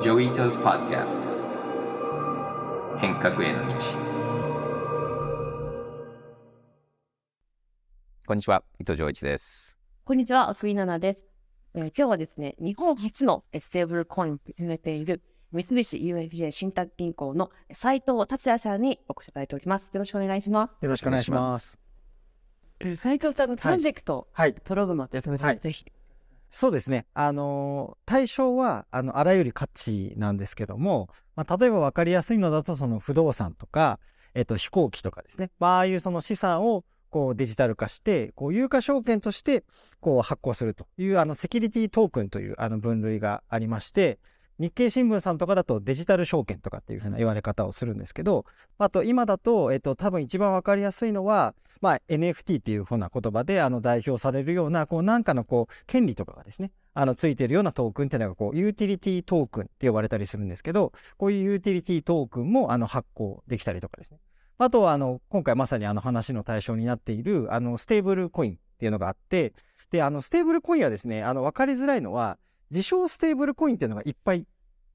ジョイタ s p o d c a ス t 変革への道こんにちは伊藤丈一ですこんにちは福井奈々です、えー、今日はですね日本初のステーブルコインを進めている三菱 UFJ 信託銀行の斉藤達也さんにお越しいただいておりますよろしくお願いしますよろしくお願いします斉藤さんのプロジェクト、はい、プログマって、はい、ぜひそうですね。あの、対象は、あの、あらゆる価値なんですけども、まあ、例えば分かりやすいのだと、その不動産とか、えっと、飛行機とかですね。まあ、ああいうその資産を、こう、デジタル化して、こう、有価証券として、こう、発行するという、あの、セキュリティトークンという、あの、分類がありまして、日経新聞さんとかだとデジタル証券とかっていうふうな言われ方をするんですけど、あと今だと、えっと、多分一番わかりやすいのは、まあ、NFT っていうふうな言葉であの代表されるような、こうなんかのこう、権利とかがですね、あのついてるようなトークンっていうのがこう、ユーティリティトークンって呼ばれたりするんですけど、こういうユーティリティトークンもあの発行できたりとかですね。あとは、あの、今回まさにあの話の対象になっている、あの、ステーブルコインっていうのがあって、で、あの、ステーブルコインはですね、あの、わかりづらいのは、自称ステーブルコインっていうのがいっぱい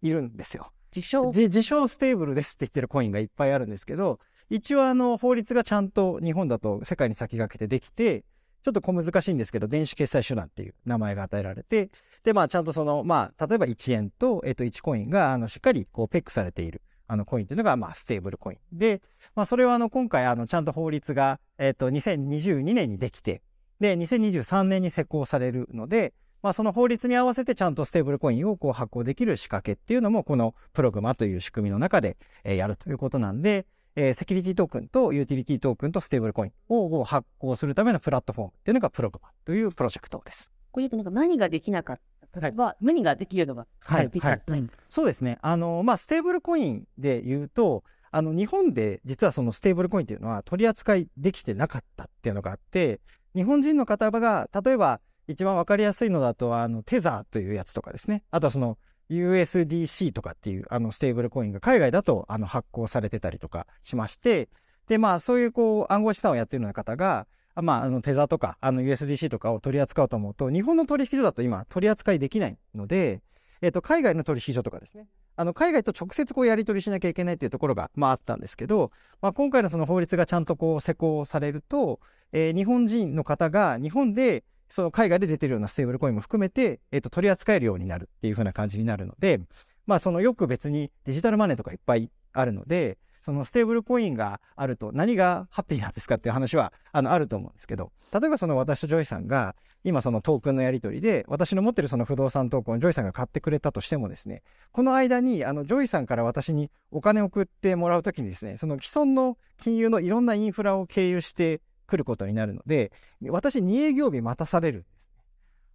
いるんですよ。自称自称ステーブルですって言ってるコインがいっぱいあるんですけど一応あの法律がちゃんと日本だと世界に先駆けてできてちょっと小難しいんですけど電子決済手段っていう名前が与えられてでまあちゃんとそのまあ例えば1円と,、えっと1コインがあのしっかりこうペックされている。あのコインっていうのがまあステーブルコインで、まあ、それはあの今回あのちゃんと法律が、えー、と2022年にできてで2023年に施行されるので、まあ、その法律に合わせてちゃんとステーブルコインをこう発行できる仕掛けっていうのもこのプログマという仕組みの中で、えやるということなんで、えセキュリティトークンとユーティリティトークンとステーブルコインを発行するためのプラットフォームっていうのがプログマというプロジェクトです。これなんか何ができなかった例はい、何ができるのが、はい、はいはい、そうですね。あの、まあ、ステーブルコインで言うと、あの、日本で実はそのステーブルコインというのは取り扱いできてなかったっていうのがあって、日本人の方が、例えば、一番わかりやすいのだと、あの、テザーというやつとかですね。あとはその、USDC とかっていう、あの、ステーブルコインが海外だと、あの、発行されてたりとかしまして、で、まあ、そういう、こう、暗号資産をやっているような方が、まあ、あの、テザーとか、あの、USDC とかを取り扱おうと思うと、日本の取引所だと今、取り扱いできないので、えっ、と、海外の取引所とかですね。あの、海外と直接こう、やり取りしなきゃいけないっていうところが、まあ、あったんですけど、まあ、今回のその法律がちゃんとこう、施行されると、えー、日本人の方が、日本で、その海外で出てるようなステーブルコインも含めて、えっ、ー、と、取り扱えるようになるっていう風な感じになるので、まあ、そのよく別にデジタルマネーとかいっぱいあるので、そのステーブルコインがあると何がハッピーなんですかっていう話はあのあると思うんですけど、例えばその私とジョイさんが今そのトークンのやり取りで、私の持ってるその不動産トークンをジョイさんが買ってくれたとしてもですね、この間にあのジョイさんから私にお金を送ってもらうときにですね、その既存の金融のいろんなインフラを経由して来ることになるので、私2営業日待たされるんです。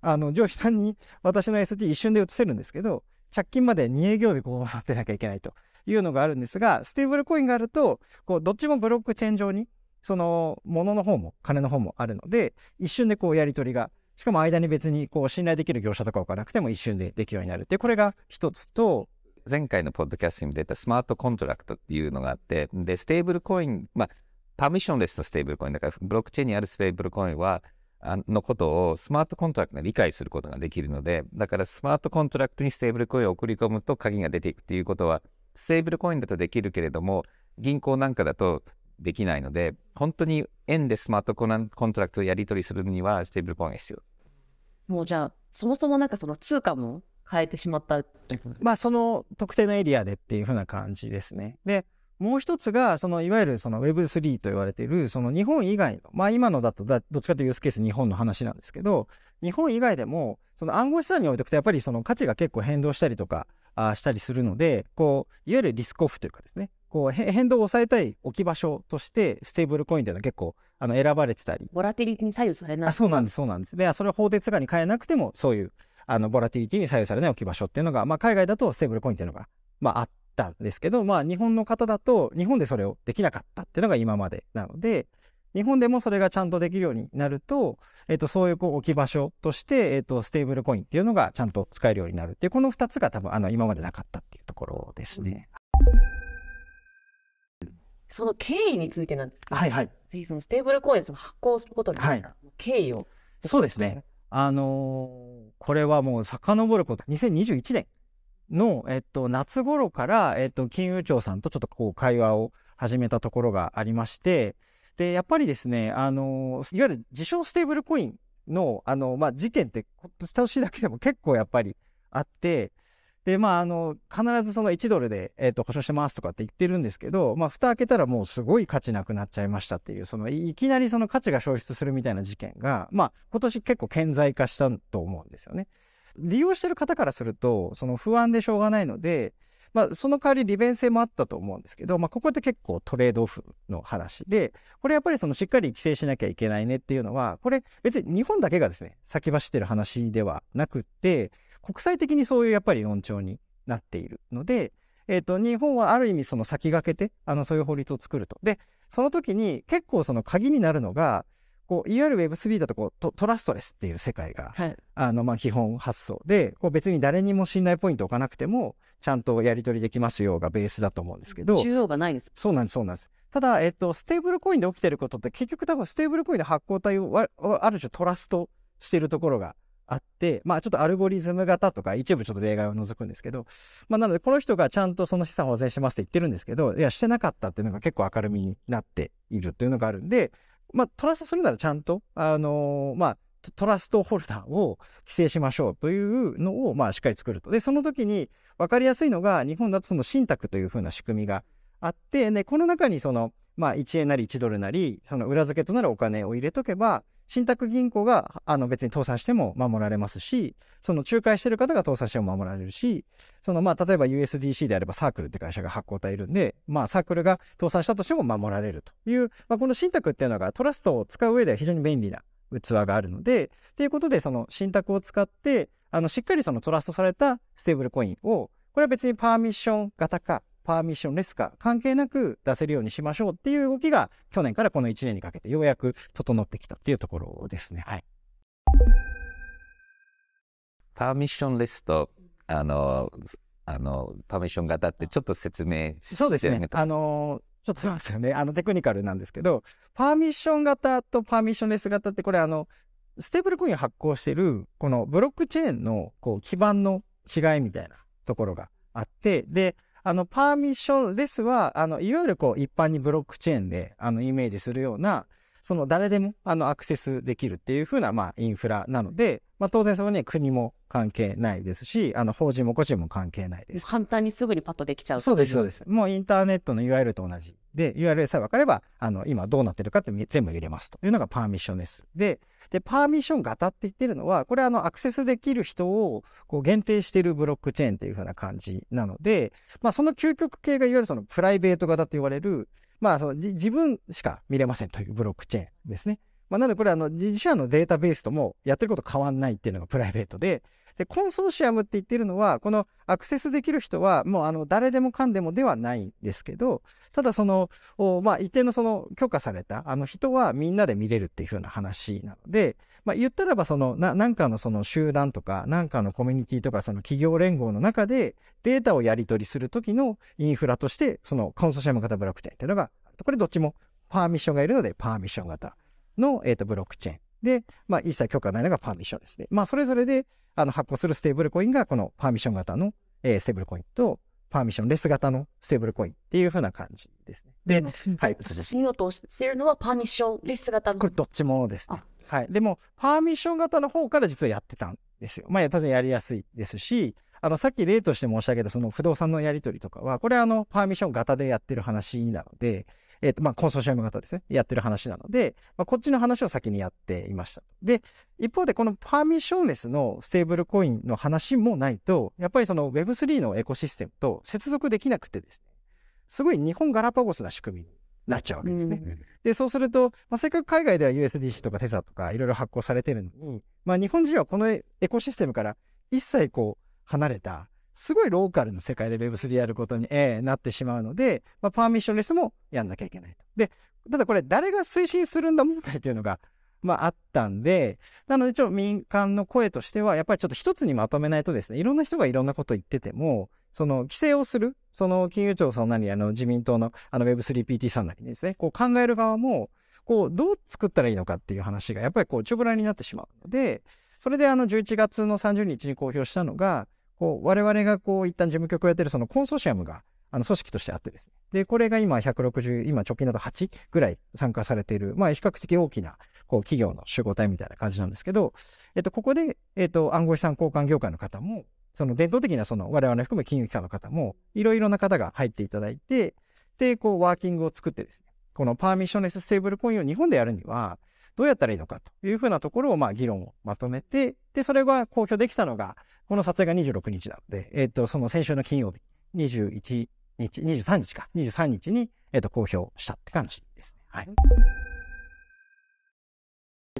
あの、上司さんに私の ST 一瞬で移せるんですけど、着金まで2営業日ここ待ってなきゃいけないというのがあるんですが、ステーブルコインがあると、こう、どっちもブロックチェーン上に、その、物の方も金の方もあるので、一瞬でこう、やり取りが、しかも間に別にこう、信頼できる業者とか置かなくても一瞬でできるようになるってこれが一つと、前回のポッドキャストに出たスマートコントラクトっていうのがあって、で、ステーブルコイン、まあ、パーミッションレスのステーブルコインだからブロックチェーンにあるステーブルコインはのことをスマートコントラクトが理解することができるのでだからスマートコントラクトにステーブルコインを送り込むと鍵が出ていくっていうことはステーブルコインだとできるけれども銀行なんかだとできないので本当に円でスマートコントラクトをやり取りするにはステーブルコインが必要もうじゃあそもそもなんかその通貨も変えてしまったまあその特定のエリアでっていうふうな感じですねでもう一つが、そのいわゆるその Web3 と言われている、その日本以外の、まあ今のだとだ、どっちかというとユースケース日本の話なんですけど、日本以外でも、その暗号資産においておくと、やっぱりその価値が結構変動したりとか、あしたりするので、こう、いわゆるリスクオフというかですね、こう変動を抑えたい置き場所としてステーブルコインというのは結構あの選ばれてたりボラティリティに左右されないあそうなんですそうなんですでそれを法定通貨に変えなくてもそういうあのボラティリティに左右されない置き場所っていうのが、まあ、海外だとステーブルコインっていうのが、まあ、あったんですけど、まあ、日本の方だと日本でそれをできなかったっていうのが今までなので日本でもそれがちゃんとできるようになると、えっと、そういうこう置き場所として、えっと、ステーブルコインっていうのがちゃんと使えるようになるっていうこの2つが多分あの今までなかったっていうところですね。その経緯についてなんですけど、はいはい、ぜひそのステーブルコインを発行することに、はい、経緯をそうですねあのー、これはもう遡ること2021年の、えっと、夏頃から、えっと、金融庁さんとちょっとこう会話を始めたところがありまして、で、やっぱりですね、あの、いわゆる自称ステーブルコインの、あの、まあ、事件って、下押しだけでも結構やっぱりあって、で、まあ、あの、必ずその1ドルで、えっ、と、保証しますとかって言ってるんですけど、まあ、蓋開けたらもうすごい価値なくなっちゃいましたっていう、その、いきなりその価値が消失するみたいな事件が、まあ、今年結構顕在化したと思うんですよね。利用してる方からすると、その不安でしょうがないので、まあ、その代わり利便性もあったと思うんですけど、まあ、ここって結構トレードオフの話で、これやっぱりそのしっかり規制しなきゃいけないねっていうのは、これ別に日本だけがですね、先走ってる話ではなくって、国際的にそういうやっぱり論調になっているので、えー、と日本はある意味その先駆けてあのそういう法律を作ると。でその時に結構その鍵になるのがこういわゆる Web3 だとこうトラストレスっていう世界が、はい、あのまあ基本発想でこう別に誰にも信頼ポイント置かなくてもちゃんとやり取りできますよがベースだと思うんですけど中央がないですそうなんですそうなんですただ、えっと、ステーブルコインで起きてることって結局多分ステーブルコインの発行体をある種トラストしてるところがあって、まあ、ちょっとアルゴリズム型とか一部ちょっと例外を除くんですけど、まあ、なのでこの人がちゃんとその資産を保全しますって言ってるんですけどいやしてなかったっていうのが結構明るみになっているというのがあるんでまあ、トラストするならちゃんと、あのー、まあ、トラストホルダーを規制しましょうというのを、まあ、しっかり作ると。で、その時に分かりやすいのが、日本だとその信託というふうな仕組みがあって、ね、この中にその、まあ、1円なり1ドルなり、その裏付けとなるお金を入れとけば、信託銀行があの別に倒産しても守られますし、その仲介してる方が倒産しても守られるし、そのまあ例えば USDC であればサークルって会社が発行体いるんで、まあサークルが倒産したとしても守られるという、まあ、この信託っていうのがトラストを使う上では非常に便利な器があるので、ということでその信託を使って、あのしっかりそのトラストされたステーブルコインを、これは別にパーミッション型か、パーミッションレスか関係なく出せるようにしましょうっていう動きが去年からこの1年にかけてようやく整ってきたっていうところですね。はい、パーミッションレスとあのあのパーミッション型ってちょっと説明してそうですね。あのちょっとなんですよねあのテクニカルなんですけどパーミッション型とパーミッションレス型ってこれあのステーブルコインを発行してるこのブロックチェーンのこう基盤の違いみたいなところがあってであの、パーミッションレスは、あの、いわゆるこう、一般にブロックチェーンで、あの、イメージするような、その誰でもあのアクセスできるっていう風なまあインフラなので、まあ、当然それに国も関係ないですし、あの法人も個人も関係ないです。簡単にすぐにパッとできちゃうそうです、そうです。もうインターネットの URL と同じ。で、URL さえ分かれば、あの今どうなってるかって全部入れますというのがパーミッションです。で、でパーミッション型って言ってるのは、これあのアクセスできる人をこう限定しているブロックチェーンっていう風な感じなので、まあ、その究極系がいわゆるそのプライベート型と言われる、まあ、その自分しか見れませんというブロックチェーンですね。まあ、なのでこれあの自社のデータベースともやってること変わんないっていうのがプライベートで、で、コンソーシアムって言ってるのは、このアクセスできる人は、もうあの誰でもかんでもではないんですけど、ただその、まあ、一定のその許可されたあの人はみんなで見れるっていう風な話なので、まあ、言ったらばそのな、なんかのその集団とか、なんかのコミュニティとか、その企業連合の中でデータをやり取りするときのインフラとして、そのコンソーシアム型ブロックチェーンっていうのが、これどっちもパーミッションがいるので、パーミッション型の、えー、とブロックチェーンで、まあ、一切許可ないのがパーミッションですね。まあ、それぞれであの発行するステーブルコインがこのパーミッション型の、えー、ステーブルコインと、パーミッションレス型のステーブルコインっていうふうな感じですね。で、はい。信用としてるのはパーミッションレス型のこれどっちもですね。はい。でも、パーミッション型の方から実はやってたんですよ。まあ、当然やりやすいですし、あの、さっき例として申し上げたその不動産のやり取りとかは、これあの、パーミッション型でやってる話なので、えー、と、まあ、コンソーシアム型ですね、やってる話なので、まあ、こっちの話を先にやっていました。で、一方で、このパーミッションレスのステーブルコインの話もないと、やっぱりその Web3 のエコシステムと接続できなくてですね、すごい日本ガラパゴスな仕組みになっちゃうわけですね。で、そうすると、まあ、せっかく海外では USDC とかテザとかいろいろ発行されてるのに、まあ、日本人はこのエコシステムから一切こう離れたすごいローカルの世界で Web3 やることに、えー、なってしまうので、まあ、パーミッションレスもやんなきゃいけないと。で、ただこれ誰が推進するんだ問題っていうのが、まあ、あったんで、なのでちょっと民間の声としては、やっぱりちょっと一つにまとめないとですね、いろんな人がいろんなこと言ってても、その規制をする、その金融庁さんなり、あの自民党のあの Web3PT さんなりですね、こう考える側も、こう、どう作ったらいいのかっていう話が、やっぱりこう、中ぶらになってしまうので、それであの11月の30日に公表したのが、こう我々がこう一旦事務局をやってるそのコンソーシアムがあの組織としてあってですね。で、これが今160、今直近だと8ぐらい参加されている、まあ比較的大きなこう企業の集合体みたいな感じなんですけど、えっと、ここで、えっと、暗号資産交換業界の方も、その伝統的なその我々含む金融機関の方も、いろいろな方が入っていただいて、で、こうワーキングを作ってですね、このパーミッションレスステーブルコインを日本でやるには、どうやったらいいのかというふうなところを、まあ、議論をまとめて、で、それが公表できたのが、この撮影が26日なので、えっ、ー、と、その先週の金曜日、21日、23日か、23日に、えっ、ー、と、公表したって感じですね。はい。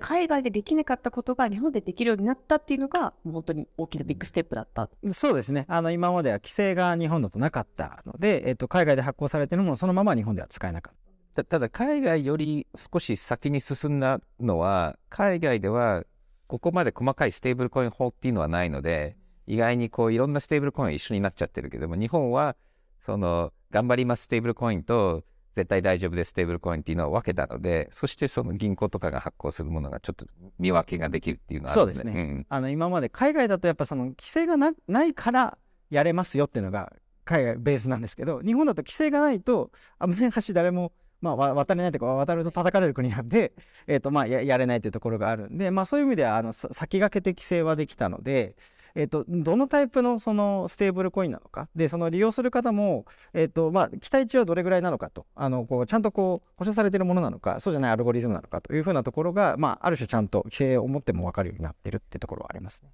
海外でできなかったことが日本でできるようになったっていうのが、もう本当に大きなビッグステップだった。そうですね。あの、今までは規制が日本だとなかったので、えっと、海外で発行されてるものそのまま日本では使えなかったたただ海外より少し先に進んだのは海外ではここまで細かいステーブルコイン法っていうのはないので意外にこういろんなステーブルコイン一緒になっちゃってるけども日本はその頑張りますステーブルコインと絶対大丈夫ですステーブルコインっていうのは分けたのでそしてその銀行とかが発行するものがちょっと見分けができるっていうのはそうですね、うん、あの今まで海外だとやっぱその規制がなないからやれますよっていうのが海外ベースなんですけど日本だと規制がないと危ない橋誰もまあ、渡れないというか渡ると叩かれる国なんで、えーとまあ、やれないというところがあるんで、まあ、そういう意味ではあの先駆けて規制はできたので、えーと、どのタイプのそのステーブルコインなのかでその利用する方も、えーとまあ、期待値はどれぐらいなのかとあのこうちゃんとこう保証されているものなのかそうじゃないアルゴリズムなのかというふうなところが、まあ、ある種ちゃんと規制を持っても分かるようになってるっていうところはありますね。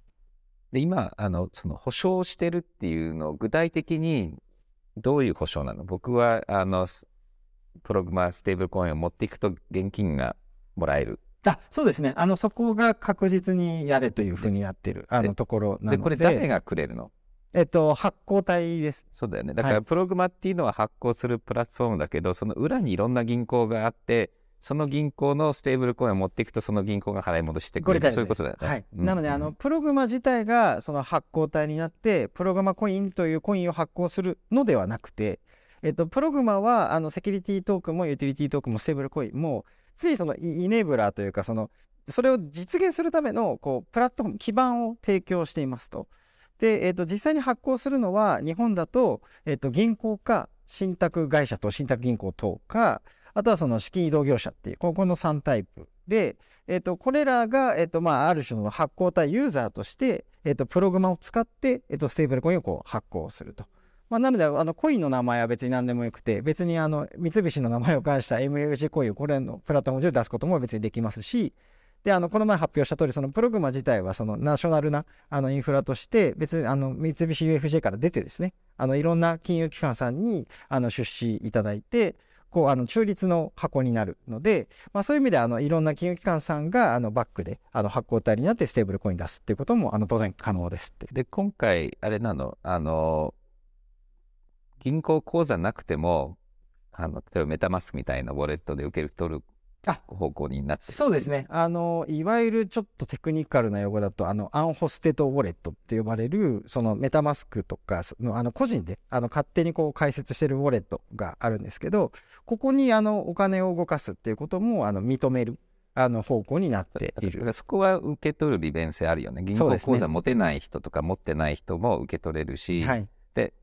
で今あのその保証してるっていうのを具体的にどういう保証なの僕はあのプログマステーブルコインを持っていくと現金がもらえる。あそうですねあの、そこが確実にやれというふうにやってるあのところなので。で、これ誰がくれるのえっと、発行体です。そうだよね。だから、プログマっていうのは発行するプラットフォームだけど、その裏にいろんな銀行があって、その銀行のステーブルコインを持っていくと、その銀行が払い戻してくれる。そういうことだよね。はい。うん、なので、あの、プログマ自体がその発行体になって、プログマコインというコインを発行するのではなくて、えっと、プログマは、あの、セキュリティトークンもユーティリティトークンもステーブルコインも、ついそのイネーブラーというか、その、それを実現するための、こう、プラットフォーム、基盤を提供していますと。で、えっと、実際に発行するのは、日本だと、えっと、銀行か、信託会社と信託銀行等か、あとはその資金移動業者っていう、ここの3タイプで、えっと、これらが、えっと、まあ、ある種の発行体ユーザーとして、えっと、プログマを使って、えっと、ステーブルコインをこう発行すると。まあ、なのであのコインの名前は別に何でもよくて別にあの三菱の名前を冠した MFG コインをこれのプラットフォーム上で出すことも別にできますしであのこの前発表した通りそのプログマ自体はそのナショナルなあのインフラとして別にあの三菱 UFJ から出てですねあのいろんな金融機関さんにあの出資いただいてこうあの中立の箱になるので、まあ、そういう意味であのいろんな金融機関さんがあのバックであの発行体になってステーブルコイン出すっていうこともあの当然可能ですって。で今回あれなのあの銀行口座なくても、あの例えばメタマスクみたいなウォレットで受け取る方向になってそうですねあのいわゆるちょっとテクニカルな用語だとあのアンホステトウォレットって呼ばれるそのメタマスクとかのあの個人であの勝手にこう開設してるウォレットがあるんですけどここにあのお金を動かすっていうこともあの認めるあの方向になっているそこは受け取る利便性あるよね銀行口座持てない人とか持ってない人も受け取れるし、ねはい、で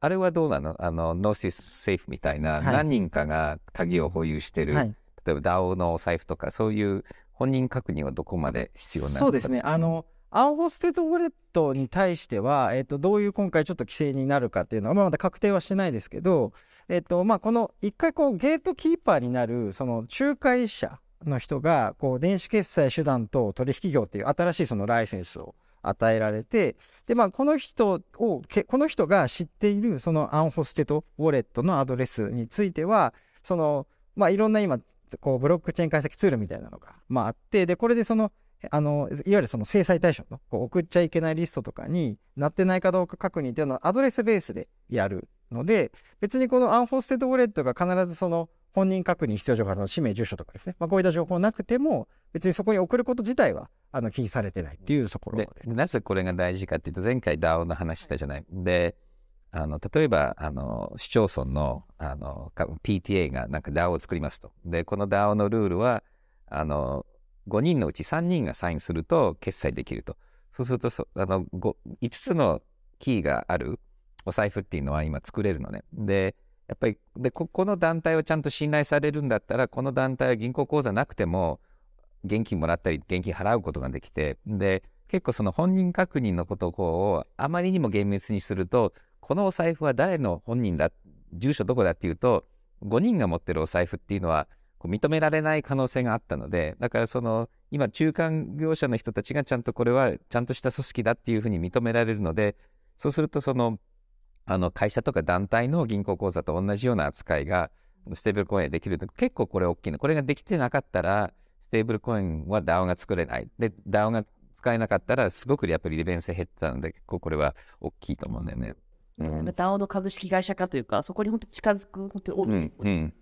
あれはどうなのあのノーシスセーフみたいな、何人かが鍵を保有してる、はい、例えば DAO のお財布とかそういう本人確認はどこまで必要なのかそうですねあの青ホステッドウォレットに対しては、えーと、どういう今回ちょっと規制になるかっていうのは、まだ確定はしてないですけど、えーとまあ、この一回こうゲートキーパーになるその仲介者の人がこう電子決済手段と取引業っていう新しいそのライセンスを与えられて、で、まあ、この人を、この人が知っている、そのアンホステトウォレットのアドレスについては、その、まあ、いろんな今、こう、ブロックチェーン解析ツールみたいなのが、まあ、あって、で、これでその、あの、いわゆるその制裁対象のこう送っちゃいけないリストとかになってないかどうか確認っていうのはアドレスベースでやるので、別にこのアンホステッドウォレットが必ずその本人確認必要情報の氏名、住所とかですね、まあ、こういった情報なくても、別にそこに送ること自体はあの禁止されてないっていうところでなぜこれが大事かっていうと、前回 DAO の話したじゃない。で、あの例えばあの市町村のあの PTA がなんか DAO を作りますと。で、この DAO のルールは、あの5人のうち3人がサインすると決済できると。そうするとそあの 5, 5つのキーがあるお財布っていうのは今作れるのね。で、やっぱりでここの団体をちゃんと信頼されるんだったらこの団体は銀行口座なくても現金もらったり現金払うことができてで結構その本人確認のことをあまりにも厳密にするとこのお財布は誰の本人だ住所どこだっていうと5人が持ってるお財布っていうのは認められない可能性があったのでだからその今中間業者の人たちがちゃんとこれはちゃんとした組織だっていうふうに認められるのでそうするとそのあの会社とか団体の銀行口座と同じような扱いがステーブルコインできる結構これ大きいのこれができてなかったらステーブルコインは DAO が作れないで DAO が使えなかったらすごくやっぱり利便性減ってたので結構これは大きいと思うんだよね。うん、DAO の株式会社化というかそこに本当近づく本当に大きい、うんうん、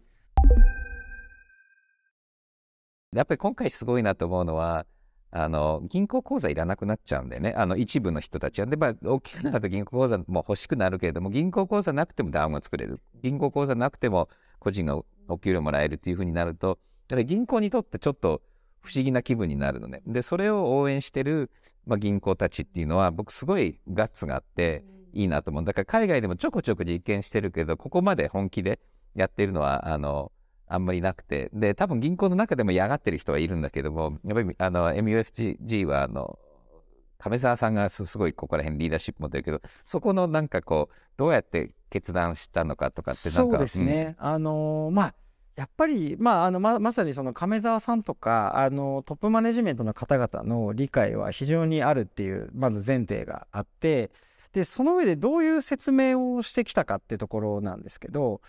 やっぱり今回すごいなと思うのはあの、銀行口座いらなくなっちゃうんだよね。あの、一部の人たちは。で、まあ、大きくなると銀行口座も欲しくなるけれども、銀行口座なくてもダウンが作れる。銀行口座なくても個人がお給料もらえるっていうふうになると、だから銀行にとってちょっと不思議な気分になるのね。で、それを応援してる、まあ、銀行たちっていうのは、僕すごいガッツがあって、いいなと思う。だから海外でもちょこちょこ実験してるけど、ここまで本気でやってるのは、あの、あんまりなくて、で、多分銀行の中でも嫌がってる人はいるんだけども、やっぱりあの MUFG はあの、亀沢さんがすごいここら辺リーダーシップ持ってるけど、そこのなんかこう、どうやって決断したのかとかってなんかそうですね。うん、あのまあやっぱり、まあ、あのままさにその亀沢さんとかあのトップマネジメントの方々の理解は非常にあるっていうまず前提があってでその上でどういう説明をしてきたかってところなんですけど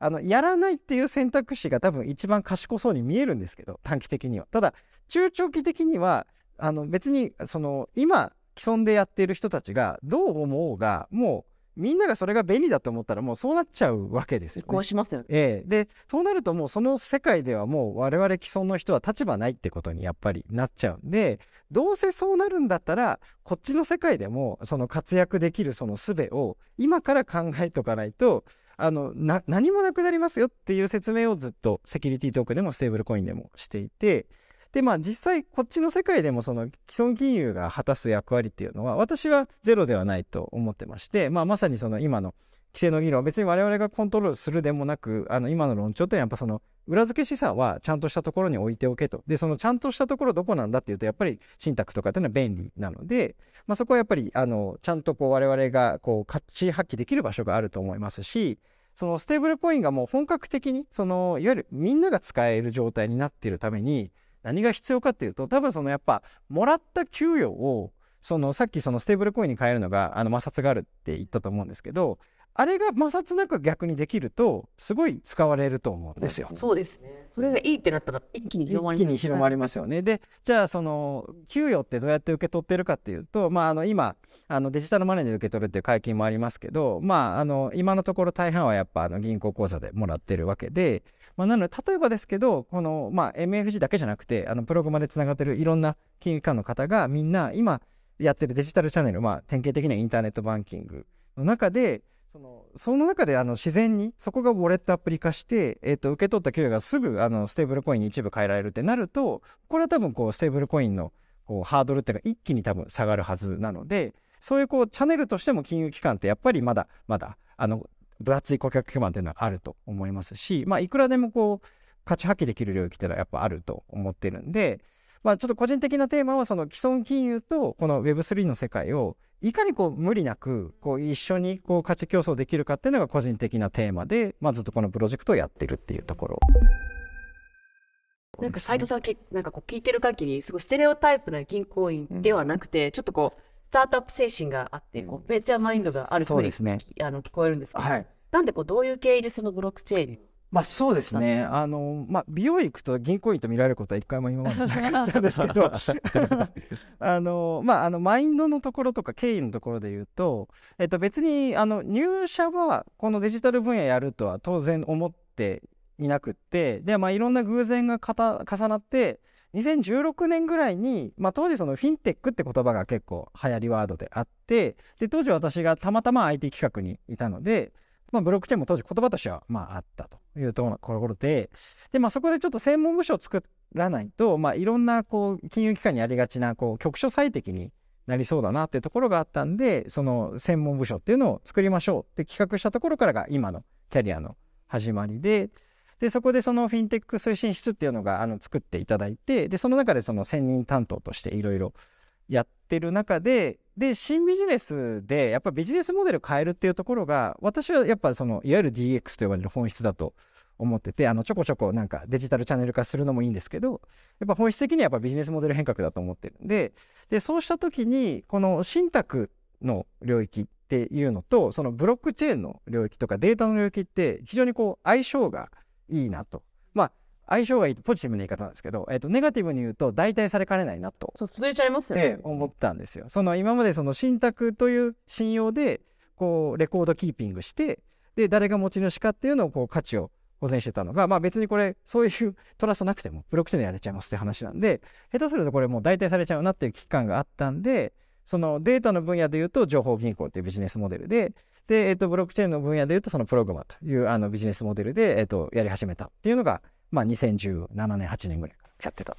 あのやらないっていう選択肢が多分一番賢そうに見えるんですけど短期的にはただ中長期的にはあの別にその今既存でやっている人たちがどう思うがもうみんながそれが便利だと思ったらもうそうなっちゃうわけですよ、ね。移しますよね。えでそうなるともうその世界ではもう我々既存の人は立場ないってことにやっぱりなっちゃうんでどうせそうなるんだったらこっちの世界でもその活躍できるその術を今から考えとかないとあのな何もなくなりますよっていう説明をずっとセキュリティトークでもステーブルコインでもしていてでまあ実際こっちの世界でもその既存金融が果たす役割っていうのは私はゼロではないと思ってまして、まあ、まさにその今の規制の議論は別に我々がコントロールするでもなくあの今の論調というのはやっぱその裏付け資産はちゃんとしたところに置いておけとでそのちゃんとしたところどこなんだっていうとやっぱり信託とかっていうのは便利なので、まあ、そこはやっぱりあのちゃんとこう我々がこう価値発揮できる場所があると思いますしそのステーブルコインがもう本格的にそのいわゆるみんなが使える状態になっているために何が必要かっていうと多分そのやっぱもらった給与をそのさっきそのステーブルコインに変えるのがあの摩擦があるって言ったと思うんですけどあれが摩擦なく逆にできるとすごい使われると思うんですよ。そうですね。それがいいってなったら一気に広まります、ね、一気に広まりますよね。で、じゃあその給与ってどうやって受け取ってるかっていうと、まああの今あのデジタルマネーで受け取るっていう解禁もありますけど、まああの今のところ大半はやっぱあの銀行口座でもらってるわけで、まあ、なので、例えばですけど、この、まあ、MFG だけじゃなくて、あのプログマでつながっているいろんな金融機関の方がみんな今やってるデジタルチャンネル、まあ、典型的なインターネットバンキングの中で、そのその中であの自然にそこがウォレットアプリ化して、えー、と受け取った給与がすぐあのステーブルコインに一部変えられるってなるとこれは多分こうステーブルコインのこうハードルっていうのが一気に多分下がるはずなのでそういうこうチャンネルとしても金融機関ってやっぱりまだまだあの分厚い顧客基盤っていうのはあると思いますし、まあ、いくらでもこう、価値発揮できる領域っていうのはやっぱあると思ってるんで、まあ、ちょっと個人的なテーマは、その既存金融とこの Web3 の世界を、いかにこう無理なくこう一緒にこう価値競争できるかっていうのが個人的なテーマで、まあ、ずっとこのプロジェクトをやってるっていうところ。なんか斉藤さんけなんかこう聞いてる限りすごいステレオタイプな銀行員ではなくて、うん、ちょっとこうスタートアップ精神があってこうベンチャーマインドがあるふうに、ね、あの聞こえるんですけど、はい、なんでこうどういう経緯でそのブロックチェーンにまあそうですね、あのまあ、美容くと銀行員と見られることは一回も今までなかったんですけど あの、まあ、あのマインドのところとか経緯のところで言うと、えっと、別にあの入社はこのデジタル分野やるとは当然思っていなくってで、まあ、いろんな偶然が重なって2016年ぐらいに、まあ、当時そのフィンテックって言葉が結構流行りワードであってで当時私がたまたま IT 企画にいたのでまあ、ブロックチェーンも当時言葉としては、まあ、あったというところで、で、まあ、そこでちょっと専門部署を作らないと、まあ、いろんな、こう、金融機関にありがちな、こう、局所最適になりそうだなっていうところがあったんで、その専門部署っていうのを作りましょうって企画したところからが今のキャリアの始まりで、で、そこでそのフィンテック推進室っていうのが、あの、作っていただいて、で、その中でその専任担当としていろいろやってる中で、で、新ビジネスで、やっぱビジネスモデル変えるっていうところが、私はやっぱその、いわゆる DX と呼ばれる本質だと思ってて、あの、ちょこちょこなんかデジタルチャンネル化するのもいいんですけど、やっぱ本質的にはやっぱビジネスモデル変革だと思ってるんで、で、そうした時に、この信託の領域っていうのと、そのブロックチェーンの領域とかデータの領域って、非常にこう、相性がいいなと。まあ、相性がいいとポジティブな言い方なんですけど、えーと、ネガティブに言うと代替されかねないなとそう潰れちゃいますよね思ったんですよ。その今までその信託という信用でこうレコードキーピングしてで誰が持ち主かっていうのをこう価値を保全してたのが、まあ、別にこれそういう トラストなくてもブロックチェーンでやれちゃいますって話なんで下手するとこれもう代替されちゃうなっていう危機感があったんでそのデータの分野で言うと情報銀行っていうビジネスモデルでで、えー、とブロックチェーンの分野で言うとそのプログマというあのビジネスモデルで、えー、とやり始めたっていうのがまあ、2017年8年ぐらいやってた。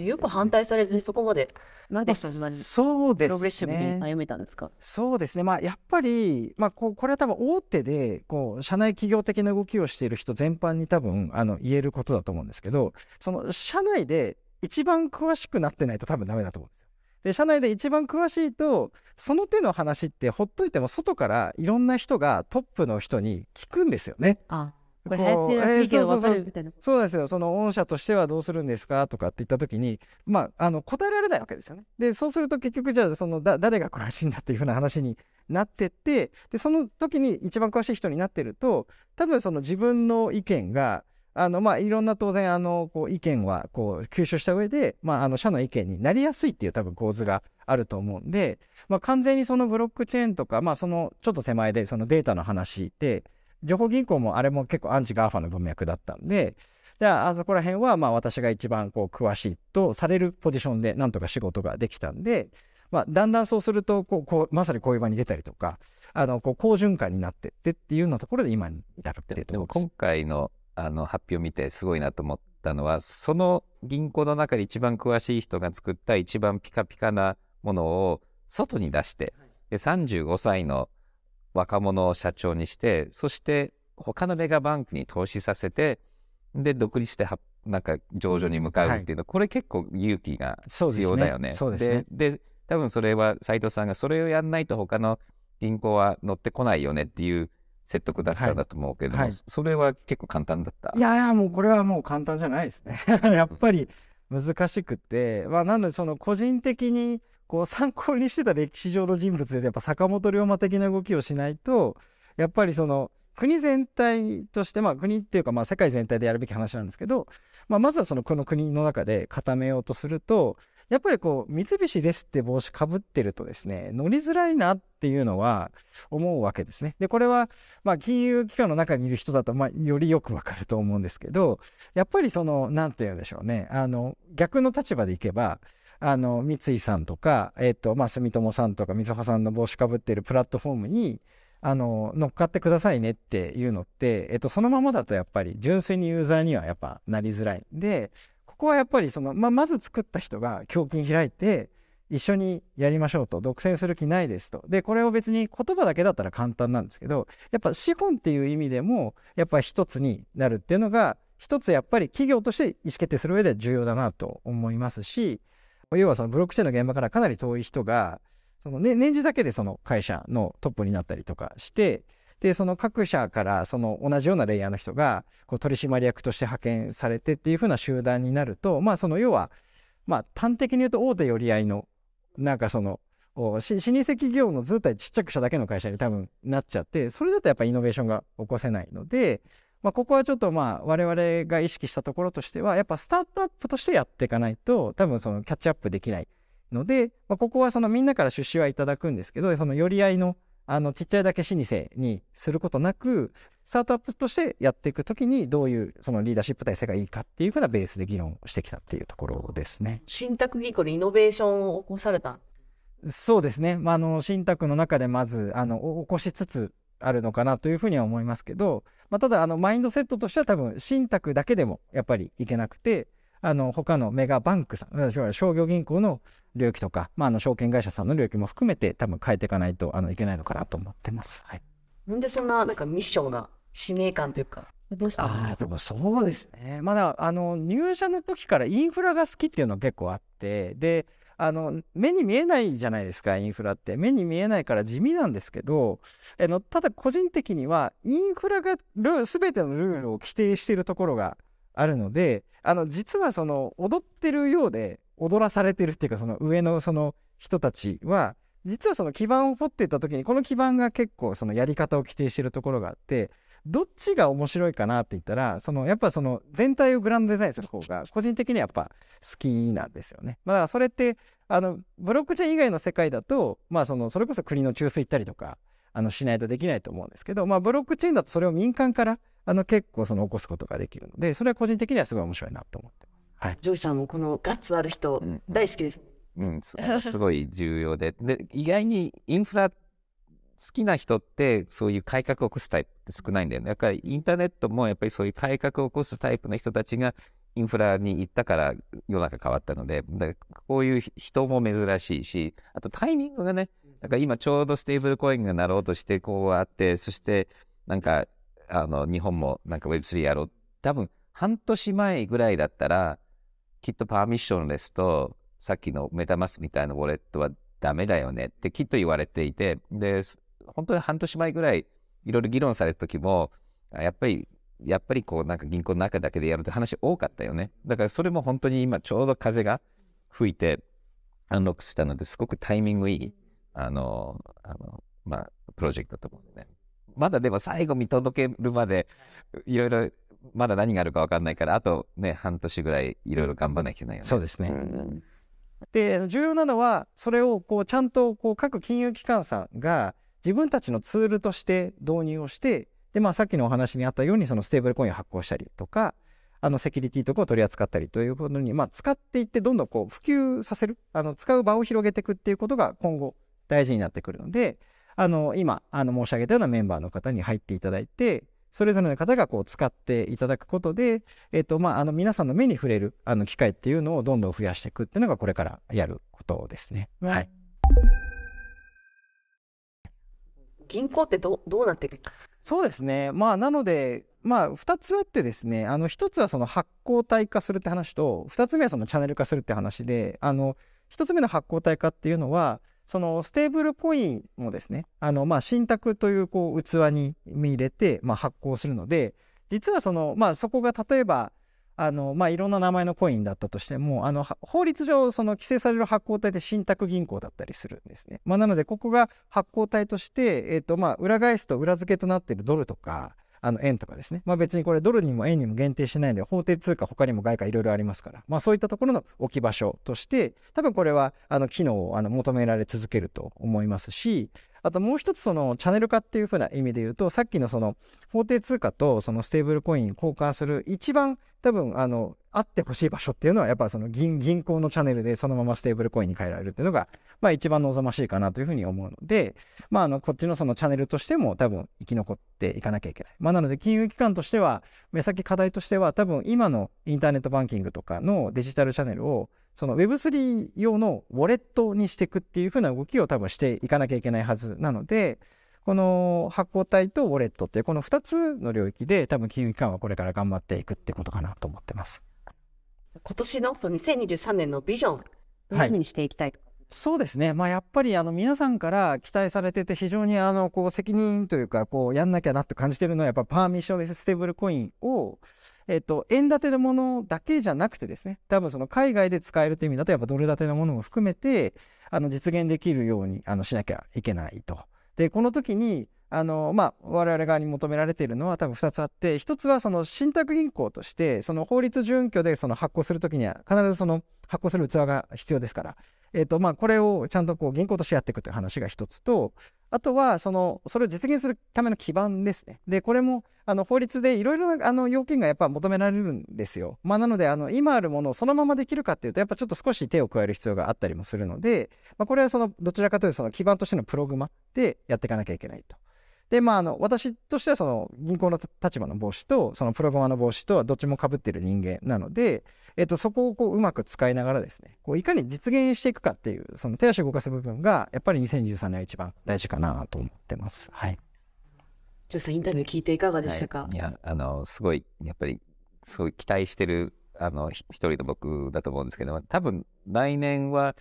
よく反対されずにそこまで、なんでそんなにそうですね。プログレッシブに歩めたんですかそうですね。まあ、やっぱり、まあ、ここれは多分大手で、こう、社内企業的な動きをしている人全般に多分、あの、言えることだと思うんですけど、その、社内で一番詳しくなってないと多分ダメだと思うんですよ。で、社内で一番詳しいと、その手の話ってほっといても外からいろんな人がトップの人に聞くんですよね。あこれってるらしいけど分かるみたいな、えー、そうですよその御社としてはどうするんですかとかって言った時にまああの答えられないわけですよねでそうすると結局じゃあそのだ誰が詳しいんだっていうふうな話になってってでその時に一番詳しい人になってると多分その自分の意見があのまあいろんな当然あのこう意見はこう吸収した上でまああの社の意見になりやすいっていう多分構図があると思うんで、まあ、完全にそのブロックチェーンとかまあそのちょっと手前でそのデータの話って情報銀行もあれも結構アンチガーファの文脈だったんで、じゃあ、そこら辺は、まあ私が一番こう詳しいとされるポジションでなんとか仕事ができたんで、まあ、だんだんそうするとこう、こう、まさにこういう場に出たりとか、あの、こう、好循環になってってっていうようなところで今に至るっていうところででも今回のあの発表見てすごいなと思ったのは、その銀行の中で一番詳しい人が作った一番ピカピカなものを外に出して、で35歳の、若者を社長にしてそして他のメガバンクに投資させてで独立してなんか上場に向かうっていうの、はい、これ結構勇気が必要だよね。で、ね、多分それは斎藤さんがそれをやんないと他の銀行は乗ってこないよねっていう説得だったんだと思うけども、はいはい、それは結構簡単だったいやいやもうこれはもう簡単じゃないですね やっぱり難しくて、まあ、なのでその個人的にこう参考にしてた歴史上の人物でやっぱ坂本龍馬的な動きをしないとやっぱりその国全体としてまあ国っていうかまあ世界全体でやるべき話なんですけど、まあ、まずはそのこの国の中で固めようとするとやっぱりこう三菱ですって帽子かぶってるとですね乗りづらいなっていうのは思うわけですね。でこれはまあ金融機関の中にいる人だとまあよりよくわかると思うんですけどやっぱりその何て言うんでしょうねあの逆の立場でいけばあの、三井さんとか、えっ、ー、と、まあ、住友さんとか、みずほさんの帽子かぶってるプラットフォームに、あの、乗っかってくださいねっていうのって、えっ、ー、と、そのままだとやっぱり純粋にユーザーにはやっぱなりづらい。で、ここはやっぱりその、まあ、まず作った人が胸筋開いて、一緒にやりましょうと独占する気ないですとでこれを別に言葉だけだったら簡単なんですけどやっぱ資本っていう意味でもやっぱ一つになるっていうのが一つやっぱり企業として意思決定する上で重要だなと思いますし要はそのブロックチェーンの現場からかなり遠い人が、その、ね、年次だけでその会社のトップになったりとかして、で、その各社からその同じようなレイヤーの人がこう取締役として派遣されてっていう風な集団になると、まあその要は、まあ端的に言うと大手寄り合いの、なんかその、老舗企業の図体ちっちゃくしただけの会社に多分なっちゃって、それだとやっぱイノベーションが起こせないので、まあ、ここはちょっとまあ我々が意識したところとしてはやっぱスタートアップとしてやっていかないと多分そのキャッチアップできないので、まあ、ここはそのみんなから出資はいただくんですけどその寄り合いのあのちっちゃいだけ老舗にすることなくスタートアップとしてやっていくときにどういうそのリーダーシップ体制がいいかっていうふうなベースで議論をしてきたっていうところですね。新宅銀行でイノベーションを起こされたそうですね、まあ、あの新宅の中でまずあの起こしつつあるのかなというふうには思いますけど、まあ、ただあのマインドセットとしては多分信託だけでもやっぱりいけなくてあの他のメガバンクさん商業銀行の領域とか、まあ、あの証券会社さんの領域も含めて多分変えていかないとあのいけないのかなと思ってます。はい、なんでそんななんかミッションが使命感というかどうしたあでもそうですね。まだあの入社の時からインフラが好きっていうのは結構あって、で、あの目に見えないじゃないですか、インフラって。目に見えないから地味なんですけど、あのただ個人的にはインフラがル全てのルールを規定しているところがあるので、あの実はその踊ってるようで踊らされてるっていうか、その上のその人たちは、実はその基盤を掘っていった時にこの基盤が結構そのやり方を規定しているところがあってどっちが面白いかなって言ったらそのやっぱその全体をグランドデザインする方が個人的にはやっぱ好きなんですよね。まあ、だからそれってあのブロックチェーン以外の世界だと、まあ、そのそれこそ国の中枢行ったりとかあのしないとできないと思うんですけど、まあ、ブロックチェーンだとそれを民間からあの結構その起こすことができるのでそれは個人的にはすごい面白いなと思ってます。はい、ジョイさんもこのガッツある人大好きです。うん、うんうん、すごい重要でで意外にインフラきな人ってそういう改革を起こすタイプって少ないんだよね。だからインターネットもやっぱりそういう改革を起こすタイプの人たちがインフラに行ったから世の中変わったので、だからこういう人も珍しいし、あとタイミングがね、だから今ちょうどステーブルコインがなろうとしてこうあって、そしてなんかあの日本もなんか Web3 やろう。多分半年前ぐらいだったら、きっとパーミッションレスとさっきのメタマスみたいなウォレットはダメだよねってきっと言われていて、で、本当に半年前ぐらいいろいろ議論された時も、やっぱり、やっぱりこうなんか銀行の中だけでやるって話多かったよね。だからそれも本当に今ちょうど風が吹いてアンロックしたのですごくタイミングいい、あの、あの、まあ、プロジェクトだと思うんでね。まだでも最後見届けるまでいろいろまだ何があるか分かんないからあとね半年ぐらいいろいろ頑張らなきゃいけないよね。そうですね。うんで重要なのはそれをこうちゃんとこう各金融機関さんが自分たちのツールとして導入をしてで、まあ、さっきのお話にあったようにそのステーブルコインを発行したりとかあのセキュリティとかを取り扱ったりということに、まあ、使っていってどんどんこう普及させるあの使う場を広げていくっていうことが今後大事になってくるのであの今あの申し上げたようなメンバーの方に入っていただいてそれぞれの方がこう使っていただくことで、えっとまあ、あの皆さんの目に触れるあの機会っていうのをどんどん増やしていくっていうのがこれからやることですね。はい、銀行ってどどうなってるそうですね、まあ、なので、まあ、2つあってですねあの1つはその発行体化するって話と2つ目はそのチャンネル化するって話であの1つ目の発行体化っていうのはそのステーブルコインもですね、あの、まあ、信託というこう器に見入れて、まあ、発行するので、実はその、まあ、そこが例えば、あの、まあ、いろんな名前のコインだったとしても、あの、法律上、その規制される発行体って信託銀行だったりするんですね。まあ、なので、ここが発行体として、えっ、ー、と、まあ、裏返すと裏付けとなっているドルとか、あの円とかですね。まあ別にこれドルにも円にも限定してないで、法定通貨他にも外貨いろいろありますから、まあそういったところの置き場所として、多分これはあの機能をあの求められ続けると思いますし、あともう一つそのチャネル化っていう風な意味で言うと、さっきのその法定通貨とそのステーブルコイン交換する一番多分あのあってほしい場所っていうのはやっぱその銀銀行のチャンネルでそのままステーブルコインに変えられるっていうのがまあ一番望ましいかなというふうに思うのでまああのこっちのそのチャンネルとしても多分生き残っていかなきゃいけないまあなので金融機関としては目先課題としては多分今のインターネットバンキングとかのデジタルチャンネルをその Web3 用のウォレットにしていくっていうふうな動きを多分していかなきゃいけないはずなので、この発行体とウォレットってこの2つの領域で多分金融機関はこれから頑張っていくってことかなと思ってます。今年のその2023年のビジョン、どういうふうにしていきたいとはいそうですね、まあ、やっぱりあの皆さんから期待されてて、非常にあのこう責任というか、やんなきゃなって感じてるのは、やっぱパーミッションレスステーブルコインを、えっと、円建てのものだけじゃなくてですね、多分その海外で使えるという意味だと、やっぱドル建てのものも含めて、あの実現できるようにあのしなきゃいけないと。で、この時に、あのまあ、我々側に求められているのは多分2つあって1つはその信託銀行としてその法律準拠でその発行するときには必ずその発行する器が必要ですから、えーとまあ、これをちゃんとこう銀行としてやっていくという話が1つとあとはそのそれを実現するための基盤ですね。でこれもあの法律でいろいろなあの要件がやっぱ求められるんですよ。まあ、なのであの今あるものをそのままできるかっていうとやっぱちょっと少し手を加える必要があったりもするので、まあ、これはそのどちらかというとその基盤としてのプログマでやっていかなきゃいけないと。で、まあ、あの、私としてはその銀行の立場の帽子と、そのプログマの帽子とはどっちもかぶってる人間なので、えっと、そこをこううまく使いながらですね、こういかに実現していくかっていう、その手足を動かす部分が、やっぱり2 0 1 3年は一番大事かなと思ってます。はい。ジョさん、インタビュー聞いていかがでしたか、はい、いや、あの、すごい、やっぱり、すごい期待してる、あの、一人の僕だと思うんですけど、多分来年は、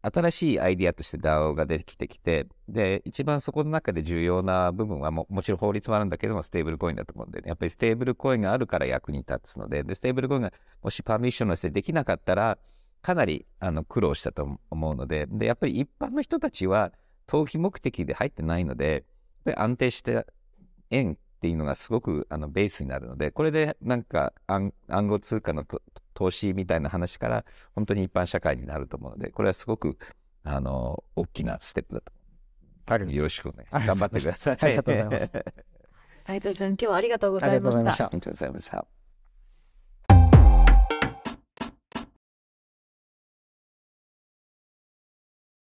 新しいアイディアとして DAO が出てきてきて、で、一番そこの中で重要な部分はも、もちろん法律もあるんだけども、ステーブルコインだと思うんで、ね、やっぱりステーブルコインがあるから役に立つので、で、ステーブルコインがもしパーミッションのせいできなかったら、かなりあの苦労したと思うので、で、やっぱり一般の人たちは、投機目的で入ってないので、安定して円っていうのがすごくあのベースになるのでこれでなんか暗号通貨の投資みたいな話から本当に一般社会になると思うのでこれはすごくあの大きなステップだと思う。よろしくお願いします。頑張ってください。ありがとうございます。斉藤君、今日はありがとうございました。ありがとうございました。